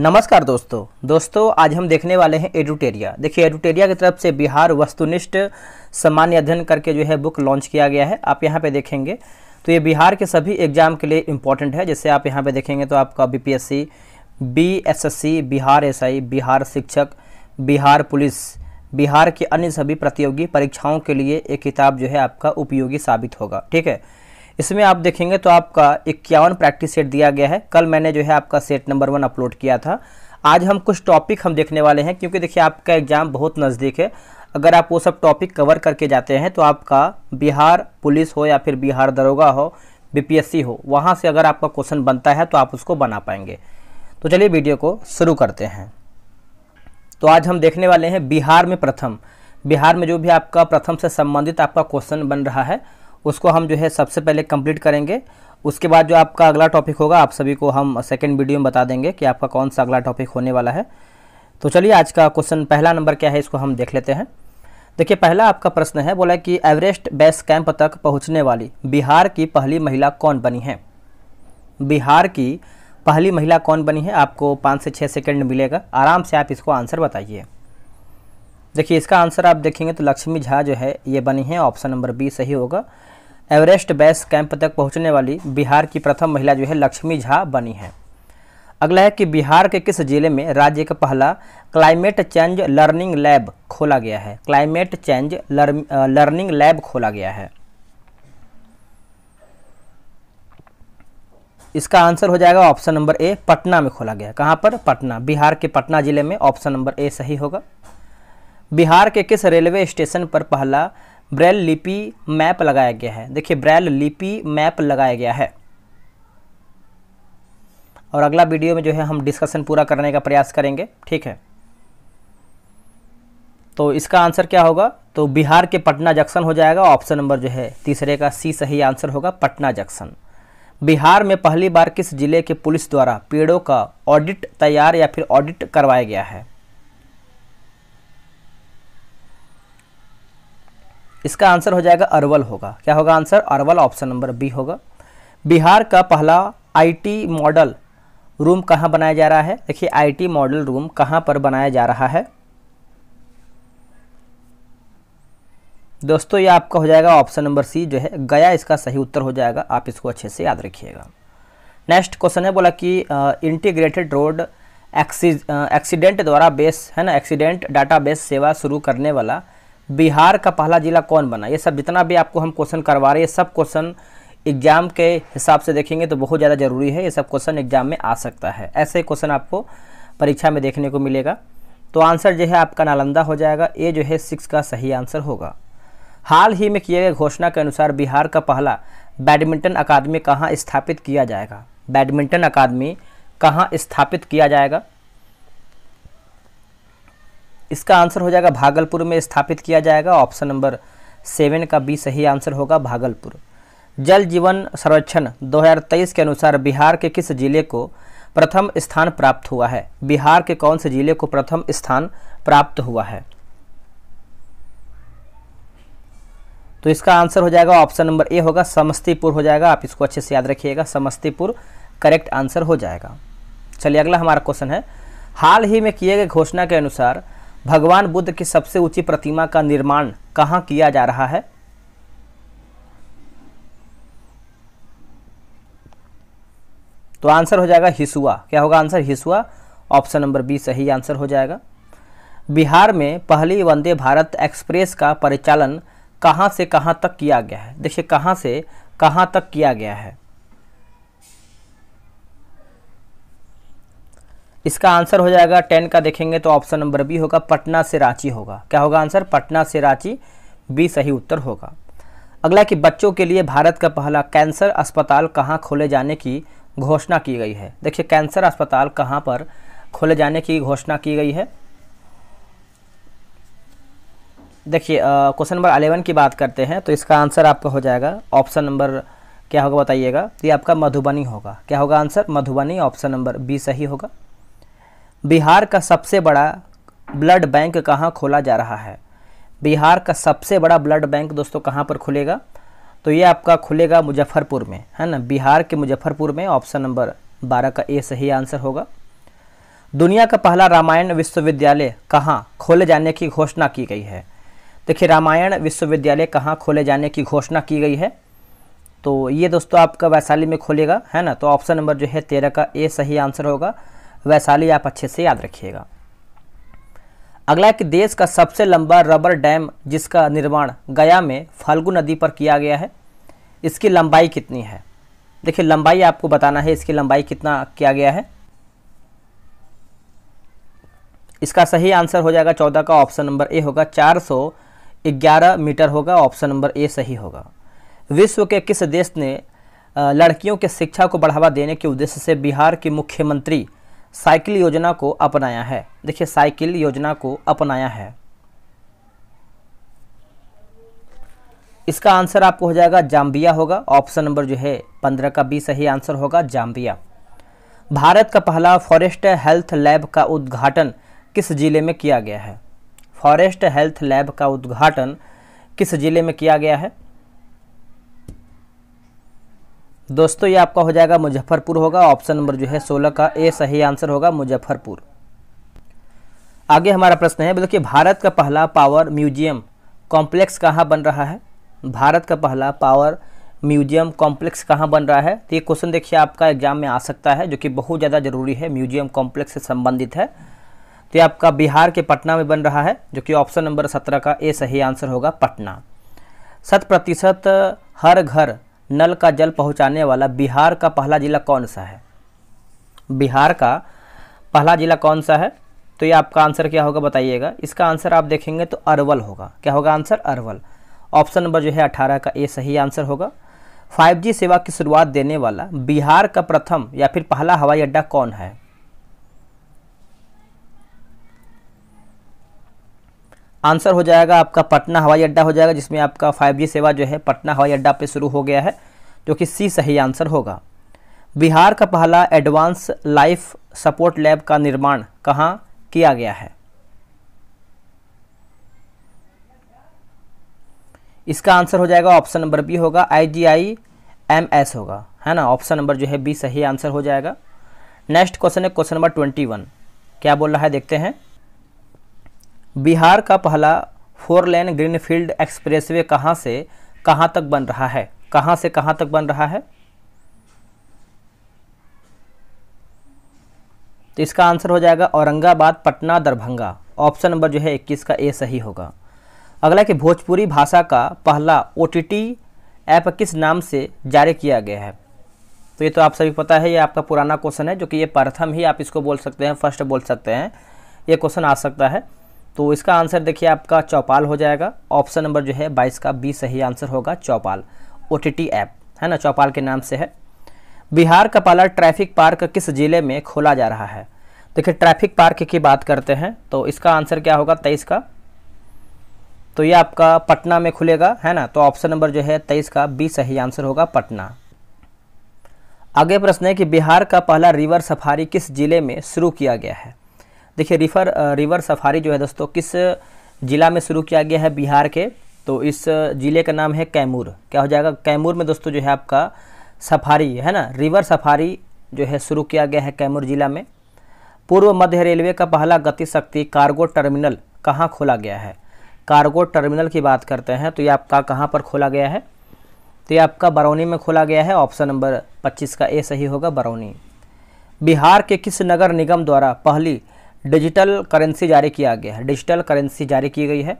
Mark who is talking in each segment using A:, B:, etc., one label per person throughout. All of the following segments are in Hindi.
A: नमस्कार दोस्तों दोस्तों आज हम देखने वाले हैं एडुटेरिया देखिए एडुटेरिया की तरफ से बिहार वस्तुनिष्ठ सामान्य अध्ययन करके जो है बुक लॉन्च किया गया है आप यहाँ पे देखेंगे तो ये बिहार के सभी एग्जाम के लिए इम्पॉर्टेंट है जैसे आप यहाँ पे देखेंगे तो आपका BPSC, BSSC, Bihar S Bihar शिक्षक बिहार पुलिस बिहार के अन्य सभी प्रतियोगी परीक्षाओं के लिए ये किताब जो है आपका उपयोगी साबित होगा ठीक है इसमें आप देखेंगे तो आपका इक्यावन प्रैक्टिस सेट दिया गया है कल मैंने जो है आपका सेट नंबर वन अपलोड किया था आज हम कुछ टॉपिक हम देखने वाले हैं क्योंकि देखिए आपका एग्ज़ाम बहुत नज़दीक है अगर आप वो सब टॉपिक कवर करके जाते हैं तो आपका बिहार पुलिस हो या फिर बिहार दरोगा हो बीपीएससी हो वहाँ से अगर आपका क्वेश्चन बनता है तो आप उसको बना पाएंगे तो चलिए वीडियो को शुरू करते हैं तो आज हम देखने वाले हैं बिहार में प्रथम बिहार में जो भी आपका प्रथम से संबंधित आपका क्वेश्चन बन रहा है उसको हम जो है सबसे पहले कंप्लीट करेंगे उसके बाद जो आपका अगला टॉपिक होगा आप सभी को हम सेकेंड वीडियो में बता देंगे कि आपका कौन सा अगला टॉपिक होने वाला है तो चलिए आज का क्वेश्चन पहला नंबर क्या है इसको हम देख लेते हैं देखिए पहला आपका प्रश्न है बोला कि एवरेस्ट बेस कैंप तक पहुंचने वाली बिहार की पहली महिला कौन बनी है बिहार की पहली महिला कौन बनी है आपको पाँच से छः सेकंड मिलेगा आराम से आप इसको आंसर बताइए देखिए इसका आंसर आप देखेंगे तो लक्ष्मी झा जो है ये बनी है ऑप्शन नंबर बी सही होगा एवरेस्ट बेस कैंप तक पहुंचने वाली बिहार की प्रथम महिला जो है लक्ष्मी झा बनी है अगला है कि बिहार के किस जिले में राज्य का पहला क्लाइमेट चेंज लर्निंग लैब खोला गया है क्लाइमेट चेंज लर, लर्निंग लैब खोला गया है इसका आंसर हो जाएगा ऑप्शन नंबर ए पटना में खोला गया कहां पर पटना बिहार के पटना जिले में ऑप्शन नंबर ए सही होगा बिहार के किस रेलवे स्टेशन पर पहला ब्रेल लिपि मैप लगाया गया है देखिए ब्रेल लिपि मैप लगाया गया है और अगला वीडियो में जो है हम डिस्कशन पूरा करने का प्रयास करेंगे ठीक है तो इसका आंसर क्या होगा तो बिहार के पटना जंक्शन हो जाएगा ऑप्शन नंबर जो है तीसरे का सी सही आंसर होगा पटना जंक्शन बिहार में पहली बार किस जिले के पुलिस द्वारा पेड़ों का ऑडिट तैयार या फिर ऑडिट करवाया गया है इसका आंसर हो जाएगा अरवल होगा क्या होगा answer Arwal option number B होगा बिहार का पहला आईटी मॉडल रूम कहाँ बनाया जा रहा है देखिए आईटी मॉडल रूम कहाँ पर बनाया जा रहा है दोस्तों ये आपका हो जाएगा ऑप्शन नंबर सी जो है गया इसका सही उत्तर हो जाएगा आप इसको अच्छे से याद रखिएगा नेक्स्ट क्वेश्चन है बोला कि इंटीग्रेटेड रोड एक्सीडेंट द्वारा बेस है ना एक्सीडेंट डाटा बेस सेवा शुरू करने वाला बिहार का पहला जिला कौन बना ये सब जितना भी आपको हम क्वेश्चन करवा रहे हैं सब क्वेश्चन एग्जाम के हिसाब से देखेंगे तो बहुत ज़्यादा ज़रूरी है ये सब क्वेश्चन एग्जाम में आ सकता है ऐसे क्वेश्चन आपको परीक्षा में देखने को मिलेगा तो आंसर जो है आपका नालंदा हो जाएगा ए जो है सिक्स का सही आंसर होगा हाल ही में किए गए घोषणा के अनुसार बिहार का पहला बैडमिंटन अकादमी कहाँ स्थापित किया जाएगा बैडमिंटन अकादमी कहाँ स्थापित किया जाएगा इसका आंसर हो जाएगा भागलपुर में स्थापित किया जाएगा ऑप्शन नंबर सेवन का बी सही आंसर होगा भागलपुर जल जीवन संरक्षण 2023 के अनुसार बिहार के किस जिले को प्रथम स्थान प्राप्त हुआ है बिहार के कौन से जिले को प्रथम स्थान प्राप्त हुआ है तो इसका आंसर हो जाएगा ऑप्शन नंबर ए होगा समस्तीपुर हो जाएगा आप इसको अच्छे से याद रखिएगा समस्तीपुर करेक्ट आंसर हो जाएगा चलिए अगला हमारा क्वेश्चन है हाल ही में किए गए घोषणा के अनुसार भगवान बुद्ध की सबसे ऊंची प्रतिमा का निर्माण कहाँ किया जा रहा है तो आंसर हो जाएगा हिसुआ क्या होगा answer Hisua option number B सही आंसर हो जाएगा बिहार में पहली वंदे भारत एक्सप्रेस का परिचालन कहाँ से कहाँ तक किया गया है देखिए कहाँ से कहाँ तक किया गया है इसका आंसर हो जाएगा टेन का देखेंगे तो ऑप्शन नंबर बी होगा पटना से रांची होगा क्या होगा आंसर पटना से रांची बी सही उत्तर होगा अगला कि बच्चों के लिए भारत का पहला कैंसर अस्पताल कहाँ खोले जाने की घोषणा की गई है देखिए कैंसर अस्पताल कहाँ पर खोले जाने की घोषणा की गई है देखिए क्वेश्चन नंबर अलेवन की बात करते हैं तो इसका आंसर आपका हो जाएगा ऑप्शन नंबर क्या होगा बताइएगा ये आपका मधुबनी होगा क्या होगा answer Madhubani option number B सही होगा बिहार का सबसे बड़ा ब्लड बैंक कहाँ खोला जा रहा है बिहार का सबसे बड़ा ब्लड बैंक दोस्तों कहाँ पर खुलेगा तो ये आपका खुलेगा मुजफ्फरपुर में है ना बिहार के मुजफ्फरपुर में ऑप्शन नंबर बारह का ए सही आंसर होगा दुनिया का पहला रामायण विश्वविद्यालय कहाँ खोले जाने की घोषणा की गई है देखिए रामायण विश्वविद्यालय कहाँ खोले जाने की घोषणा की गई है तो ये दोस्तों आपका वैशाली में खोलेगा है ना तो ऑप्शन नंबर जो है तेरह का ए सही आंसर होगा वैशाली आप अच्छे से याद रखिएगा अगला कि देश का सबसे लंबा रबर डैम जिसका निर्माण गया में फाल्गु नदी पर किया गया है इसकी लंबाई कितनी है देखिए लंबाई आपको बताना है इसकी लंबाई कितना किया गया है इसका सही आंसर हो जाएगा चौदह का ऑप्शन नंबर ए होगा चार सौ ग्यारह मीटर होगा ऑप्शन नंबर ए सही होगा विश्व के किस देश ने लड़कियों के शिक्षा को बढ़ावा देने के उद्देश्य से बिहार के मुख्यमंत्री साइकिल योजना को अपनाया है देखिए साइकिल योजना को अपनाया है इसका आंसर आपको हो जाएगा जाम्बिया होगा ऑप्शन नंबर जो है पंद्रह का बी सही आंसर होगा जाम्बिया भारत का पहला फॉरेस्ट हेल्थ लैब का उद्घाटन किस जिले में किया गया है फॉरेस्ट हेल्थ लैब का उद्घाटन किस जिले में किया गया है दोस्तों ये आपका हो जाएगा मुजफ्फरपुर होगा ऑप्शन नंबर जो है सोलह का ए सही आंसर होगा मुजफ्फरपुर आगे हमारा प्रश्न है देखिए भारत का पहला पावर म्यूजियम कॉम्प्लेक्स कहाँ बन रहा है भारत का पहला पावर म्यूजियम कॉम्प्लेक्स कहाँ बन रहा है तो ये क्वेश्चन देखिए आपका एग्जाम में आ सकता है जो कि बहुत ज़्यादा जरूरी है म्यूजियम कॉम्प्लेक्स से संबंधित है तो ये आपका बिहार के पटना में बन रहा है जो कि ऑप्शन नंबर सत्रह का ए सही आंसर होगा पटना शत प्रतिशत हर घर नल का जल पहुंचाने वाला बिहार का पहला ज़िला कौन सा है बिहार का पहला ज़िला कौन सा है तो ये आपका आंसर क्या होगा बताइएगा इसका आंसर आप देखेंगे तो अरवल होगा क्या होगा आंसर अरवल ऑप्शन नंबर जो है अठारह का ये सही आंसर होगा 5G सेवा की शुरुआत देने वाला बिहार का प्रथम या फिर पहला हवाई अड्डा कौन है आंसर हो जाएगा आपका पटना हवाई अड्डा हो जाएगा जिसमें आपका जी सेवा जो है पटना हवाई अड्डा पे शुरू हो गया है जो कि सी सही आंसर होगा बिहार का पहला एडवांस लाइफ सपोर्ट लैब का निर्माण कहाँ किया गया है इसका आंसर हो जाएगा ऑप्शन नंबर बी होगा आई जी आई एम एस होगा है ना ऑप्शन नंबर जो है बी सही आंसर हो जाएगा नेक्स्ट क्वेश्चन है क्वेश्चन नंबर ट्वेंटी वन क्या बोल रहा है देखते हैं बिहार का पहला फोर लेन ग्रीनफील्ड एक्सप्रेसवे कहाँ से कहाँ तक बन रहा है कहाँ से कहाँ तक बन रहा है तो इसका आंसर हो जाएगा औरंगाबाद पटना दरभंगा ऑप्शन नंबर जो है इक्कीस का ए सही होगा अगला कि भोजपुरी भाषा का पहला ओ ऐप किस नाम से जारी किया गया है तो ये तो आप सभी पता है ये आपका पुराना क्वेश्चन है जो कि ये प्रथम ही आप इसको बोल सकते हैं फर्स्ट बोल सकते हैं ये क्वेश्चन आ सकता है तो इसका आंसर देखिए आपका चौपाल हो जाएगा ऑप्शन नंबर जो है बाईस का बी सही आंसर होगा चौपाल ओ ऐप है ना चौपाल के नाम से है बिहार का पहला ट्रैफिक पार्क किस जिले में खोला जा रहा है देखिए ट्रैफिक पार्क की बात करते हैं तो इसका आंसर क्या होगा तेईस का तो ये आपका पटना में खुलेगा है ना तो ऑप्शन नंबर जो है तेईस का बी सही आंसर होगा पटना आगे प्रश्न है कि बिहार का पहला रिवर सफारी किस जिले में शुरू किया गया है देखिए रिफर रिवर सफारी जो है दोस्तों किस ज़िला में शुरू किया गया है बिहार के तो इस ज़िले का नाम है कैमूर क्या हो जाएगा कैमूर में दोस्तों जो है आपका सफारी है ना रिवर सफारी जो है शुरू किया गया है कैमूर ज़िला में पूर्व मध्य रेलवे का पहला गतिशक्ति कार्गो टर्मिनल कहाँ खोला गया है कार्गो टर्मिनल की बात करते हैं तो ये आपका कहाँ पर खोला गया है तो ये आपका बरौनी में खोला गया है ऑप्शन नंबर 25 का ए सही होगा बरौनी बिहार के किस नगर निगम द्वारा पहली डिजिटल करेंसी जारी किया गया है डिजिटल करेंसी जारी की गई है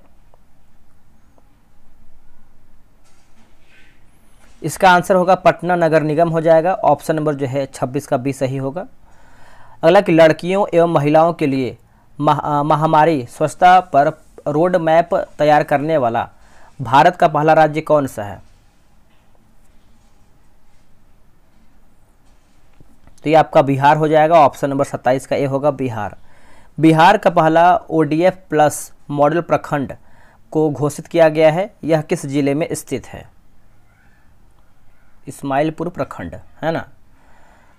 A: इसका आंसर होगा पटना नगर निगम हो जाएगा ऑप्शन नंबर जो है छब्बीस का बी सही होगा अगला कि लड़कियों एवं महिलाओं के लिए मह, महामारी स्वच्छता पर रोड मैप तैयार करने वाला भारत का पहला राज्य कौन सा है तो ये आपका बिहार हो जाएगा ऑप्शन नंबर सत्ताईस का ए होगा बिहार बिहार का पहला ओडीएफ प्लस मॉडल प्रखंड को घोषित किया गया है यह किस जिले में स्थित है इस्माइलपुर प्रखंड है ना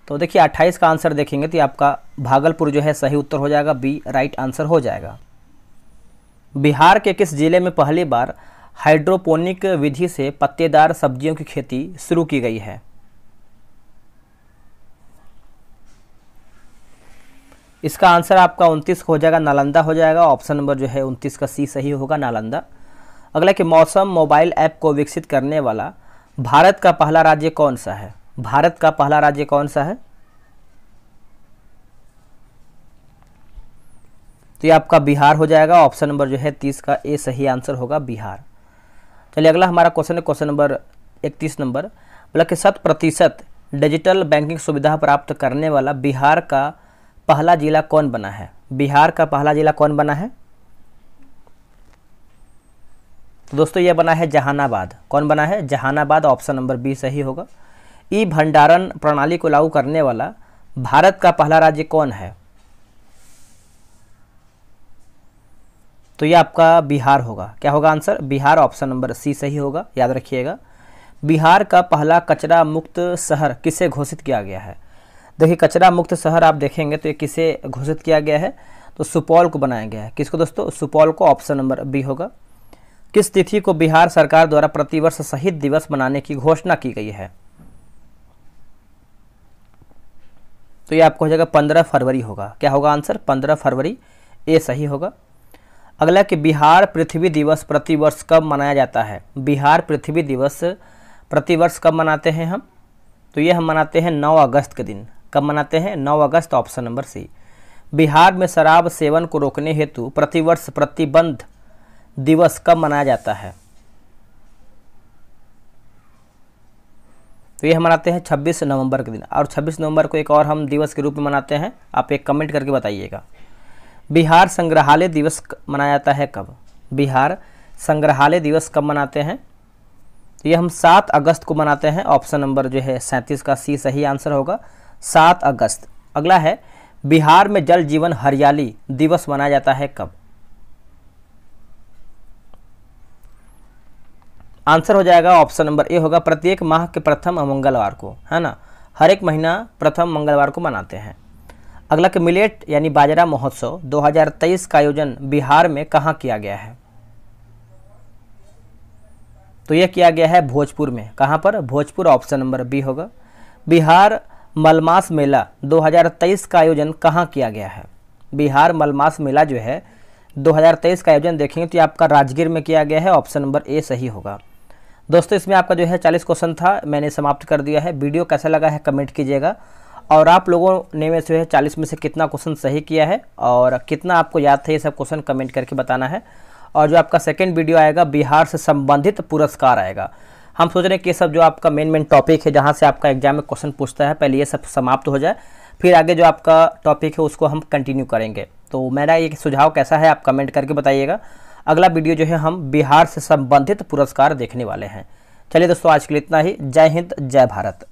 A: तो देखिए 28 का आंसर देखेंगे तो आपका भागलपुर जो है सही उत्तर हो जाएगा बी राइट आंसर हो जाएगा बिहार के किस जिले में पहली बार हाइड्रोपोनिक विधि से पत्तेदार सब्जियों की खेती शुरू की गई है इसका आंसर आपका उनतीस हो जाएगा नालंदा हो जाएगा ऑप्शन नंबर जो है उनतीस का सी सही होगा नालंदा अगला कि मौसम मोबाइल ऐप को विकसित करने वाला भारत का पहला राज्य कौन सा है भारत का पहला राज्य कौन सा है तो ये आपका बिहार हो जाएगा ऑप्शन नंबर जो है तीस का ए सही आंसर होगा बिहार चलिए अगला हमारा क्वेश्चन है क्वेश्चन नंबर इकतीस नंबर बोला कि शत प्रतिशत डिजिटल बैंकिंग सुविधा प्राप्त करने वाला बिहार का पहला जिला कौन बना है बिहार का पहला जिला कौन बना है तो दोस्तों यह बना है जहानाबाद कौन बना है जहानाबाद ऑप्शन नंबर बी सही होगा ई भंडारण प्रणाली को लागू करने वाला भारत का पहला राज्य कौन है तो यह आपका बिहार होगा क्या होगा answer Bihar option number C सही होगा याद रखिएगा बिहार का पहला कचरा मुक्त शहर किसे घोषित किया गया है देखिए कचरा मुक्त शहर आप देखेंगे तो ये किसे घोषित किया गया है तो सुपौल को बनाया गया है किसको दोस्तों सुपौल को ऑप्शन नंबर बी होगा किस तिथि को बिहार सरकार द्वारा प्रतिवर्ष शहीद दिवस मनाने की घोषणा की गई है तो ये आपको हो जाएगा पंद्रह फरवरी होगा क्या होगा आंसर पंद्रह फरवरी ये सही होगा अगला कि बिहार पृथ्वी दिवस प्रतिवर्ष कब मनाया जाता है बिहार पृथ्वी दिवस प्रतिवर्ष कब मनाते हैं हम तो ये हम मनाते हैं 9 अगस्त के दिन कब मनाते हैं 9 अगस्त ऑप्शन नंबर सी बिहार में शराब सेवन को रोकने हेतु प्रतिवर्ष प्रतिबंध दिवस कब मनाया जाता है तो यह मनाते हैं 26 नवंबर के दिन और 26 नवंबर को एक और हम दिवस के रूप में मनाते हैं आप एक कमेंट करके बताइएगा बिहार संग्रहालय दिवस मनाया जाता है कब बिहार संग्रहालय दिवस कब मनाते हैं तो यह हम 7 अगस्त को मनाते हैं ऑप्शन नंबर जो है सैंतीस का सी सही आंसर होगा सात अगस्त अगला है बिहार में जल जीवन हरियाली दिवस मनाया जाता है कब आंसर हो जाएगा ऑप्शन नंबर ए होगा प्रत्येक माह के प्रथम मंगलवार को है ना हर एक महीना प्रथम मंगलवार को मनाते हैं अगला के मिलेट यानी बाजरा महोत्सव 2023 का आयोजन बिहार में कहाँ किया गया है तो यह किया गया है भोजपुर में कहाँ पर भोजपुर ऑप्शन नंबर बी होगा बिहार मलमास मेला 2023 का आयोजन कहाँ किया गया है बिहार मलमास मेला जो है 2023 का आयोजन देखेंगे तो आपका राजगीर में किया गया है ऑप्शन नंबर ए सही होगा दोस्तों इसमें आपका जो है 40 क्वेश्चन था मैंने समाप्त कर दिया है वीडियो कैसा लगा है कमेंट कीजिएगा और आप लोगों ने में से है चालीस में से कितना क्वेश्चन सही किया है और कितना आपको याद था ये सब क्वेश्चन कमेंट करके बताना है और जो आपका सेकेंड वीडियो आएगा बिहार से संबंधित पुरस्कार आएगा हम सोच रहे हैं कि सब जो आपका मेन मेन टॉपिक है जहाँ से आपका एग्जाम में क्वेश्चन पूछता है पहले ये सब समाप्त हो जाए फिर आगे जो आपका टॉपिक है उसको हम कंटिन्यू करेंगे तो मेरा ये सुझाव कैसा है आप कमेंट करके बताइएगा अगला वीडियो जो है हम बिहार से संबंधित पुरस्कार देखने वाले हैं चलिए दोस्तों आज के लिए इतना ही जय हिंद जय भारत